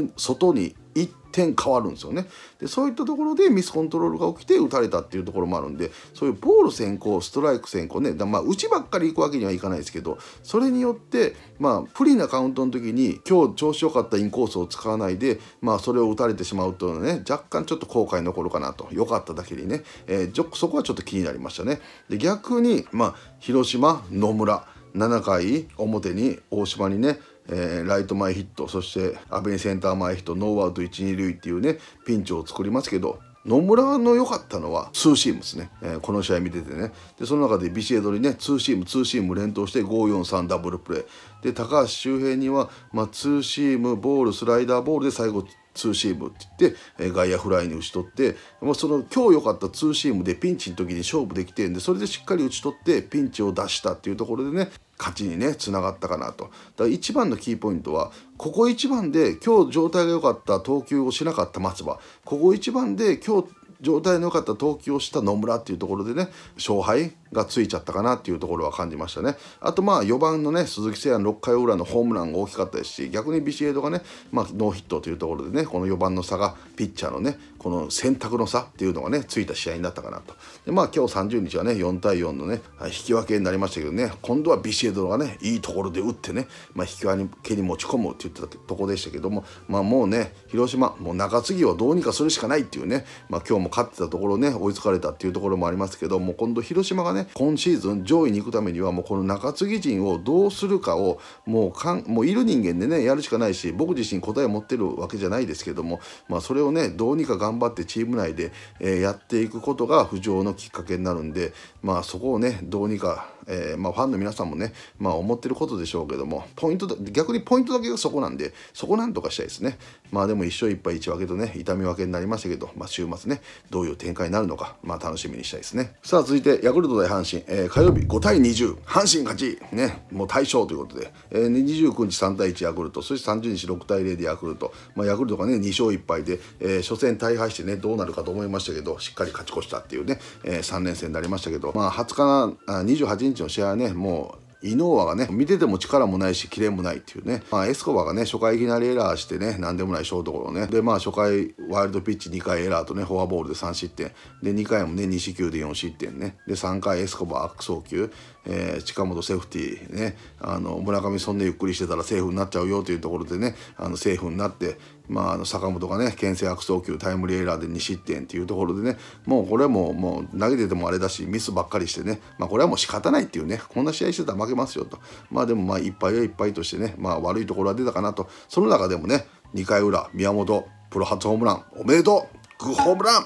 に1点変わるんですよねでそういったところでミスコントロールが起きて打たれたっていうところもあるんでそういうボール先行ストライク先行ねだまあうちばっかり行くわけにはいかないですけどそれによってまあ不利なカウントの時に今日調子良かったインコースを使わないでまあそれを打たれてしまうというのはね若干ちょっと後悔残るかなと良かっただけにね、えー、そこはちょっと気になりましたね。で逆に、まあ、広島野村7回表に大島にねえー、ライト前ヒットそして阿部にセンター前ヒットノーアウト 1・ 2塁っていうねピンチを作りますけど野村の良かったのはツーシームですね、えー、この試合見ててねでその中でビシエドにねツーシームツーシーム連投して543ダブルプレーで高橋周平には、まあ、ツーシームボールスライダーボールで最後ツーシームって言って、え外野フライに打ち取って、まあ、その今日良かったツーシームでピンチの時に勝負できてんでそれでしっかり打ち取ってピンチを出したっていうところでね勝ちにねつながったかなとだから一番のキーポイントはここ一番で今日状態が良かった投球をしなかった松葉ここ一番で今日状態の良かった投球をした野村っていうところでね勝敗がついちゃったかなっていうところは感じましたね。あとまあ4番のね、鈴木誠也の6回裏のホームランが大きかったですし、逆にビシエドがね、まあ、ノーヒットというところでね、この4番の差が、ピッチャーのね、この選択の差っていうのがね、ついた試合になったかなと。でまあ今日30日はね、4対4のね、引き分けになりましたけどね、今度はビシエドがね、いいところで打ってね、まあ、引き分けに持ち込むって言ってたとこでしたけども、まあもうね、広島、もう中継ぎをどうにかするしかないっていうね、まあ今日も勝ってたところね、追いつかれたっていうところもありますけども、今度広島がね、ね今シーズン上位に行くためにはもうこの中継ぎ陣をどうするかをもうかんもういる人間でねやるしかないし僕自身答えを持ってるわけじゃないですけども、まあ、それをねどうにか頑張ってチーム内で、えー、やっていくことが浮上のきっかけになるんで、まあ、そこをねどうにか、えー、まあ、ファンの皆さんもね、まあ、思ってることでしょうけどもポイント逆にポイントだけがそこなんでそこなんとかしたいですね。まあでも1勝1敗1分けとね痛み分けになりましたけど、まあ、週末ねどういう展開になるのか、まあ、楽しみにしたいですね。さあ続いてヤクルト阪神、えー、火曜日5対20、阪神勝ち、ね、もう大勝ということで、えー、29日3対1ヤクルト、そして30日6対0でヤクルト、まあ、ヤクルトがね、2勝1敗で、えー、初戦大敗してね、どうなるかと思いましたけど、しっかり勝ち越したっていうね、えー、3連戦になりましたけど、まあ、20日28日の試合はね、もう、イノーアがね、見てても力もないし、キレもないっていうね。まあ、エスコバがね、初回いきなりエラーしてね、なんでもないショートゴロね。で、まあ、初回、ワイルドピッチ2回エラーとね、フォアボールで3失点。で、2回もね、2四球で4失点ね。で、3回エスコバ悪送球、えー、近本セーフティーね、あの、村上そんなゆっくりしてたらセーフになっちゃうよというところでね、あの、セーフになって、まあ、あの坂本がね牽制悪送球タイムリーエラーで2失点っていうところでねもうこれはもうもう投げててもあれだしミスばっかりしてね、まあ、これはもう仕方ないっていうねこんな試合してたら負けますよとまあでもまあいっぱいはいっぱいとしてね、まあ、悪いところは出たかなとその中でもね2回裏宮本プロ初ホームランおめでとうグッホームラン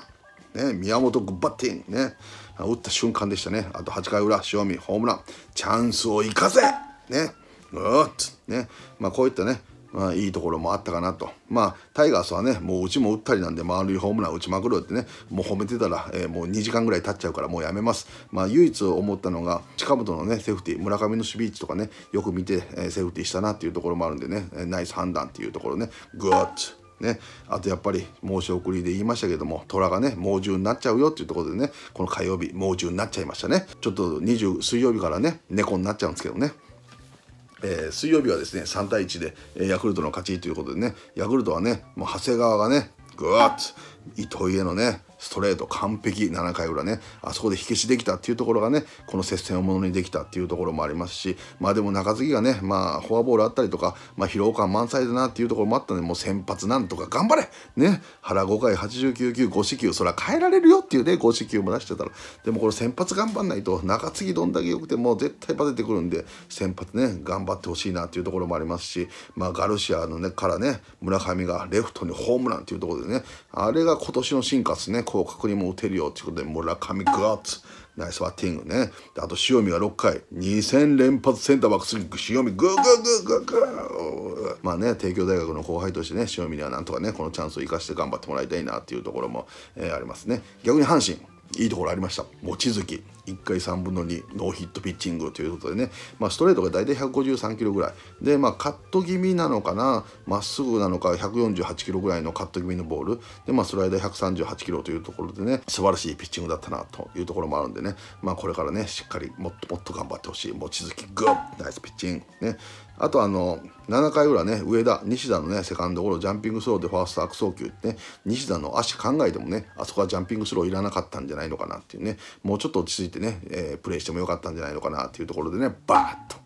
ね、宮本グッバッティングね打った瞬間でしたねあと8回裏塩見ホームランチャンスを生かせねうっつねまあこういったねまあ、いいところもあったかなと。まあ、タイガースはね、もううちも打ったりなんで、満塁ホームラン打ちまくるってね、もう褒めてたら、えー、もう2時間ぐらい経っちゃうから、もうやめます。まあ、唯一思ったのが、近本のね、セーフティー、村上の守備位置とかね、よく見て、えー、セーフティーしたなっていうところもあるんでね、えー、ナイス判断っていうところね、グッと。ね、あとやっぱり申し送りで言いましたけども虎がね猛獣になっちゃうよっていうところでねこの火曜日猛獣になっちゃいましたねちょっと20水曜日からね猫になっちゃうんですけどねえー、水曜日はですね3対1で、えヤクルトの勝ちということでねヤクルトはねもう長谷川がねぐわっと糸井へのねストレート完璧7回裏ねあそこで火消しできたっていうところがねこの接戦をものにできたっていうところもありますしまあでも中継ぎがねまあフォアボールあったりとか、まあ、疲労感満載だなっていうところもあったのでもう先発なんとか頑張れね原5回89球5四球それは変えられるよっていうね5四球も出してたらでもこれ先発頑張んないと中継ぎどんだけよくても絶対バテてくるんで先発ね頑張ってほしいなっていうところもありますしまあガルシアのねからね村上がレフトにホームランっていうところでねあれが今年の進化ですね広角にも打てるよということで村上ガッツナイスバッティングねであと塩見が6回2 0 0 0連発センターバックスリング塩見グーグーグーググまあね帝京大学の後輩としてね塩見にはなんとかねこのチャンスを生かして頑張ってもらいたいなっていうところも、えー、ありますね逆に阪神いいところありました望月1回3分の2ノーヒットピッチングということでね、まあ、ストレートが大体153キロぐらいで、まあ、カット気味なのかなまっすぐなのか148キロぐらいのカット気味のボールで、まあ、スライダー138キロというところでね素晴らしいピッチングだったなというところもあるんでね、まあ、これからねしっかりもっともっと頑張ってほしい望月グッナイスピッチングねあとあの7回裏ね上田西田のねセカンドゴロジャンピングスローでファースト悪送球ってね西田の足考えてもねあそこはジャンピングスローいらなかったんじゃないのかなっていうねもうちょっと落ち着いててね、えー、プレイしてもよかったんじゃないのかなっていうところでねバーッと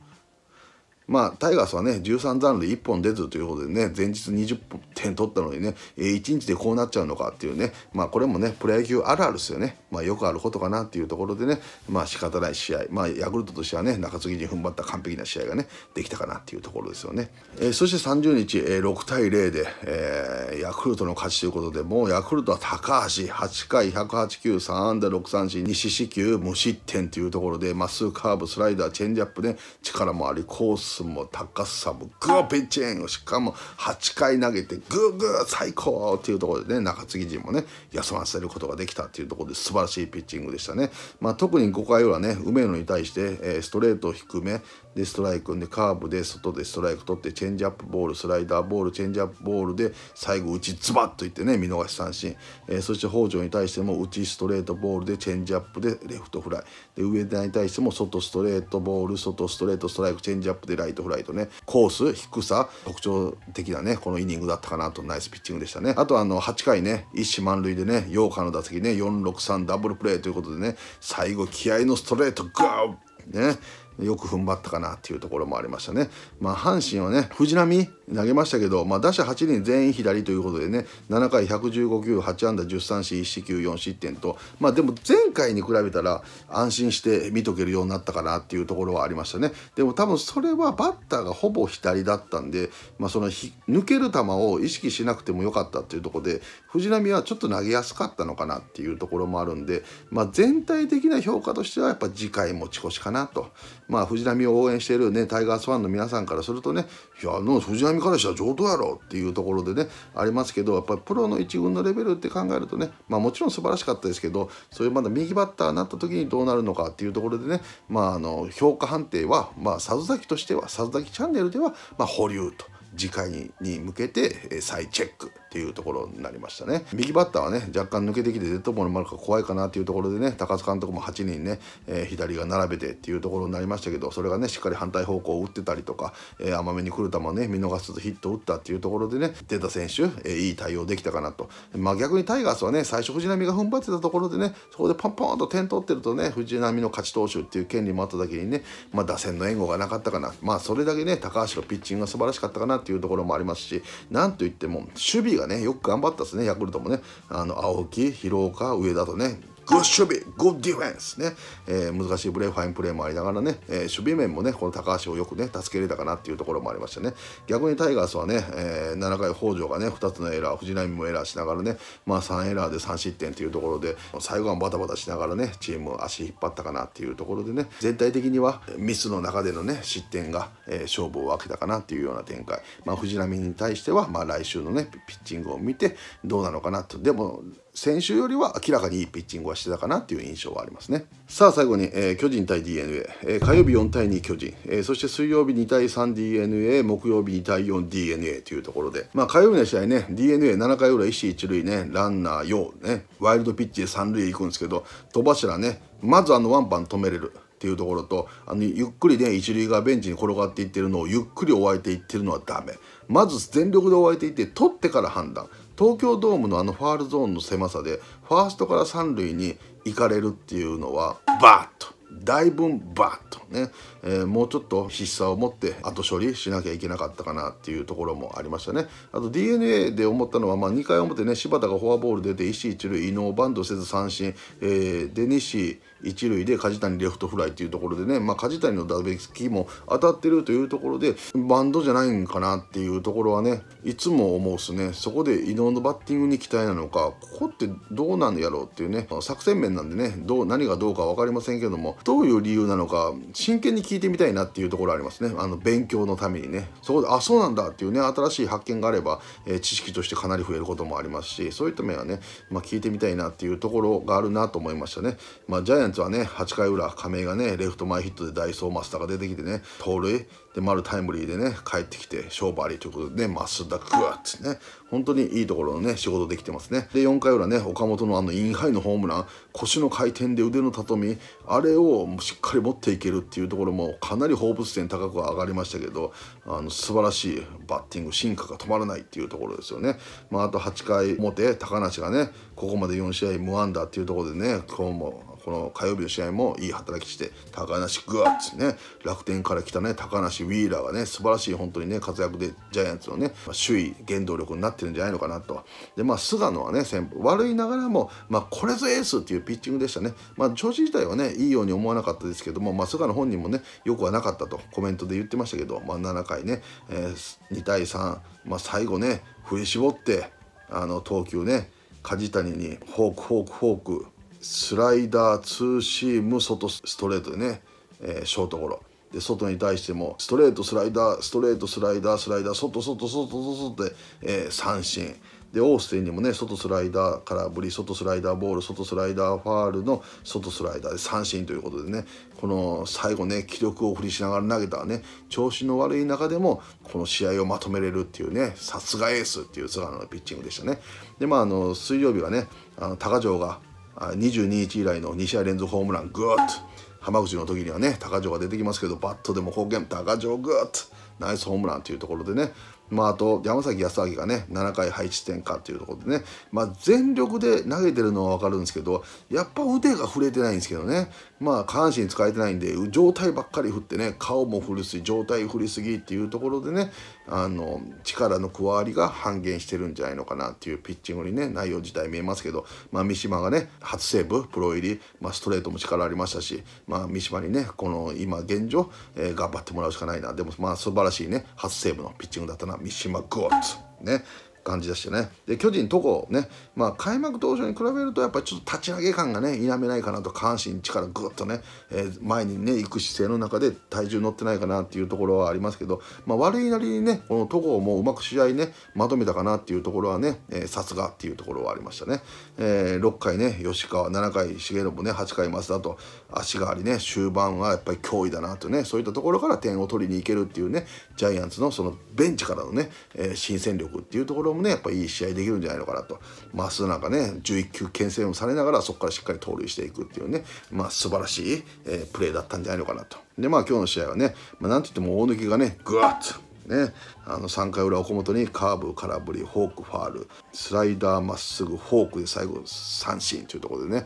まあ、タイガースはね、13残塁1本出ずということでね、前日20点取ったのにね、えー、1日でこうなっちゃうのかっていうね、まあ、これもね、プロ野球あるあるですよね。まあ、よくあることかなっていうところでね、まあ、仕方ない試合。まあ、ヤクルトとしてはね、中継ぎに踏ん張った完璧な試合がね、できたかなっていうところですよね。えー、そして30日、えー、6対0で、えー、ヤクルトの勝ちということで、もうヤクルトは高橋、8回108球、3安打6三振、2四死球、無失点というところで、まっすぐカーブ、スライダー、チェンジアップね、力もあり、コース、スも高さもグーピッチングしかも8回投げてグーグー最高っていうところでね中継ぎ陣もね休ませることができたっていうところで素晴らしいピッチングでしたね、まあ、特に5回はね梅野に対して、えー、ストレート低め、でストライクでカーブで外でストライク取ってチェンジアップボールスライダーボールチェンジアップボールで最後打ちズバッといってね見逃し三振、えー、そして北条に対しても打ちストレートボールでチェンジアップでレフトフライで上田に対しても外ストレートボール外ストレートストライクチェンジアップでライトフライとねコース低さ特徴的なねこのイニングだったかなとナイスピッチングでしたねあとあの8回ね一糸満塁でね8日の打席ね463ダブルプレーということでね最後気合のストレートガーねよく踏ん張ったかなっていうところもありましたね。まあ、阪神はね、藤浪投げましたけど、まあ、打者8人全員左ということでね、7回115球、8安打10三振、1四球、4失点と、まあ、でも前回に比べたら安心して見とけるようになったかなっていうところはありましたね。でも多分それはバッターがほぼ左だったんで、まあ、その抜ける球を意識しなくてもよかったっていうところで、藤浪はちょっと投げやすかったのかなっていうところもあるんで、まあ、全体的な評価としてはやっぱ次回持ち越しかなと。まあ、藤浪を応援している、ね、タイガースファンの皆さんからするとねいやの藤浪からしたら上等やろっていうところでねありますけどやっぱりプロの1軍のレベルって考えるとね、まあ、もちろん素晴らしかったですけどそういうまだ右バッターになった時にどうなるのかっていうところでね、まあ、あの評価判定は、まあ、里崎としては里崎チャンネルでは、ま保留と次回に向けて再チェックっていうところになりましたね右バッターはね若干抜けてきてデッドボールもあるか怖いかなっていうところでね高津監督も8人ね、えー、左が並べてっていうところになりましたけどそれがねしっかり反対方向を打ってたりとか、えー、甘めに来る球をね見逃すとヒットを打ったっていうところでね出た選手、えー、いい対応できたかなと、まあ、逆にタイガースはね最初藤浪が踏ん張ってたところでねそこでポンポンと点取ってるとね藤浪の勝ち投手っていう権利もあっただけにね、まあ、打線の援護がなかったかなまあそれだけね高橋のピッチングが素晴らしかったかなっていうところもありますしなんといっても守備がね、よく頑張ったですね、ヤクルトもね。あの、青木、広岡、上田とね、ゴッ守ッディフェンスね、えー、難しいプレー、ファインプレーもありながらね、えー、守備面もね、この高橋をよくね、助けれたかなっていうところもありましたね。逆にタイガースはね、えー、7回北条がね、2つのエラー、藤浪もエラーしながらね、まあ3エラーで3失点というところで、最後はバタバタしながらね、チーム足引っ張ったかなっていうところでね、全体的にはミスの中でのね、失点が、えー、勝負を分けたかなっていうような展開。まあ藤浪に対しては、まあ来週のね、ピッチングを見てどうなのかなと。でも先週よりは明らかにいいピッチングはしてたかなっていう印象はありますね。さあ最後に、えー、巨人対 d n a、えー、火曜日4対2巨人、えー、そして水曜日2対3 d n a 木曜日2対4 d n a というところで、まあ、火曜日の試合ね d n a 7回裏1死1塁ねランナー用ねワイルドピッチで3塁へ行くんですけど戸柱ねまずあのワンパン止めれる。っていうところとあのゆっくりね一塁側ベンチに転がっていってるのをゆっくり追われていってるのはダメまず全力で追われていって取ってから判断東京ドームのあのファールゾーンの狭さでファーストから三塁に行かれるっていうのはバーッと大分バーッとねえー、もうちょっと必殺を持って後処理しなきゃいけなかったかなっていうところもありましたねあと DNA で思ったのは、まあ、2回表ね柴田がフォアボール出て石一塁伊野バンドせず三振、えー、で西一塁で梶谷レフトフライっていうところでね、まあ、梶谷の打撃も当たってるというところでバンドじゃないんかなっていうところはねいつも思うっすねそこで伊野のバッティングに期待なのかここってどうなんやろうっていうね作戦面なんでねどう何がどうか分かりませんけどもどういう理由なのか真剣に聞い聞いてみたいなっていうところありますねあの勉強のためにねそこであそうなんだっていうね新しい発見があれば、えー、知識としてかなり増えることもありますしそういった面はね、まあ、聞いてみたいなっていうところがあるなと思いましたね、まあ、ジャイアンツはね8回裏亀井がねレフト前ヒットでダイソーマスターが出てきてね盗塁で丸タイムリーでね帰ってきて勝負ありということで、ね、増田グワッてね本当にいいところのね仕事できてますねで4回裏ね岡本のあのインハイのホームラン腰の回転で腕の畳みあれをしっかり持っていけるっていうところもかなり放物線高く上がりましたけどあの素晴らしいバッティング進化が止まらないっていうところですよね、まあ、あと8回表高梨がねここまで4試合無安打っていうところでね今日もこの火曜日の試合もいい働きして、高梨グワッツね、楽天から来たね、高梨ウィーラーがね、素晴らしい本当にね、活躍でジャイアンツのね、ま首位原動力になってるんじゃないのかなと。で、まあ、菅野はね、先悪いながらも、まあ、これぞエースっていうピッチングでしたね。まあ、調子自体はね、いいように思わなかったですけども、まあ、菅野本人もね、よくはなかったとコメントで言ってましたけど、まあ、7回ね、えー、2対3、まあ、最後ね、振り絞って、あの、投球ね、梶谷にフォーク、フォーク、フォーク、スライダーツーシーム外ストレートでね、えー、ショートゴロで外に対してもストレートスライダーストレートスライダースライダー外外外外外で、えー、三振でオースティンにもね外スライダー空振り外スライダーボール外スライダーファールの外スライダーで三振ということでねこの最後ね気力を振りしながら投げたね調子の悪い中でもこの試合をまとめれるっていうねさすがエースっていう菅野のピッチングでしたねでまああの水曜日はねあの高城が22日以来の2試合連続ホームラングーッと浜口の時にはね高城が出てきますけどバットでも貢献高城グーッとナイスホームランというところでねまあ、あと山崎康明がね7回配置点かというところでね、まあ、全力で投げてるのは分かるんですけどやっぱ腕が振れてないんですけどねまあ下半身使えてないんで上体ばっかり振ってね顔も振りすぎ上体振りすぎっていうところでねあの力の加わりが半減してるんじゃないのかなっていうピッチングにね内容自体見えますけど、まあ、三島がね初セーブプロ入り、まあ、ストレートも力ありましたし、まあ、三島にねこの今現状、えー、頑張ってもらうしかないなでもまあ素晴らしいね初セーブのピッチングだったな三島グッツね。感じでしたね。で、巨人、戸郷ね、まあ、開幕当初に比べると、やっぱりちょっと立ち上げ感がね、否めないかなと、下半身力ぐっとね、えー、前にね、行く姿勢の中で体重乗ってないかなっていうところはありますけど、まあ、悪いなりにね、この戸郷もうまく試合ね、まとめたかなっていうところはね、えー、さすがっていうところはありましたね。えー、6回ね、吉川、7回、重信ね、8回、増田と、足がありね、終盤はやっぱり脅威だなとね、そういったところから点を取りに行けるっていうね、ジャイアンツのそのベンチからのね、えー、新戦力っていうところももねやっぱいい試合できるんじゃないのかなとまっすぐなんかね11球牽制もされながらそこからしっかり盗塁していくっていうねまあ素晴らしい、えー、プレーだったんじゃないのかなとでまあ今日の試合はね、まあ、なんといっても大抜きがねぐわっとね、あの3回裏岡本にカーブ空振りフォークファールスライダーまっすぐフォークで最後三振というところでね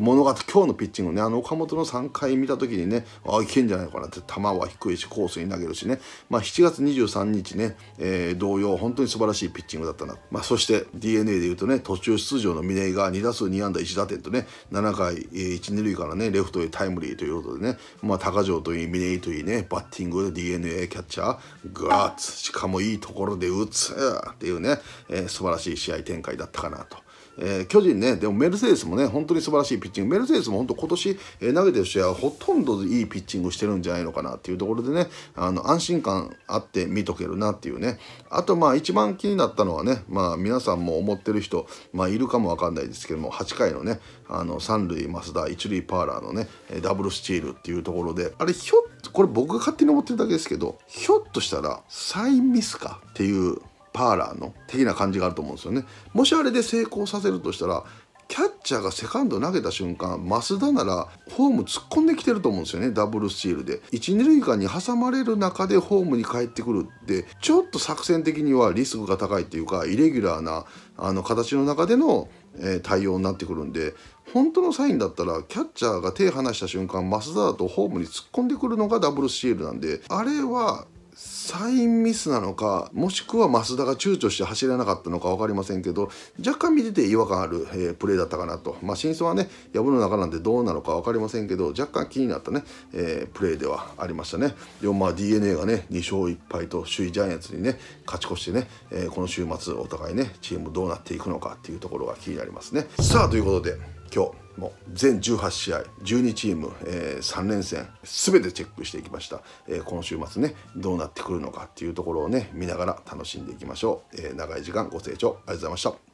物語今日のピッチングねあの岡本の3回見た時にねああいけんじゃないかなって球は低いしコースに投げるしね、まあ、7月23日ね、えー、同様本当に素晴らしいピッチングだったな、まあ、そして d n a でいうとね途中出場の嶺井が2打数2安打1打点とね7回、え1、2塁からねレフトへタイムリーということでね、まあ、高城といい嶺井といいねバッティングで d n a キャッチャーガッツしかもいいところで打つっていうね、えー、素晴らしい試合展開だったかなとえー、巨人ね、でもメルセデスもね、本当に素晴らしいピッチング、メルセデスも本当、今年、えー、投げてる試合はほとんどいいピッチングしてるんじゃないのかなっていうところでね、あの安心感あって見とけるなっていうね、あと、まあ、一番気になったのはね、まあ、皆さんも思ってる人、まあ、いるかもわかんないですけども、8回のね、あの三塁、増田、一塁、パーラーのね、ダブルスチールっていうところで、あれ、ひょっと、これ、僕が勝手に思ってるだけですけど、ひょっとしたら、サイミスかっていうパーラーの的な感じがあると思うんですよね。もしあれで成功させるとしたらキャッチャーがセカンド投げた瞬間増田ならホーム突っ込んできてると思うんですよねダブルスチールで 1・ 2塁間に挟まれる中でホームに帰ってくるってちょっと作戦的にはリスクが高いっていうかイレギュラーなあの形の中での、えー、対応になってくるんで本当のサインだったらキャッチャーが手離した瞬間増田だとホームに突っ込んでくるのがダブルスチールなんであれはサインミスなのかもしくは増田が躊躇して走れなかったのか分かりませんけど若干見てて違和感ある、えー、プレーだったかなと、まあ、真相はね藪の中なんでどうなのか分かりませんけど若干気になったね、えー、プレーではありましたねでもまあ d n a がね2勝1敗と首位ジャイアンツにね勝ち越してね、えー、この週末お互いねチームどうなっていくのかっていうところが気になりますねさあということで今日も全18試合12チーム、えー、3連戦全てチェックしていきました、えー、今週末ねどうなってくるのかっていうところをね見ながら楽しんでいきましょう、えー、長い時間ご清聴ありがとうございました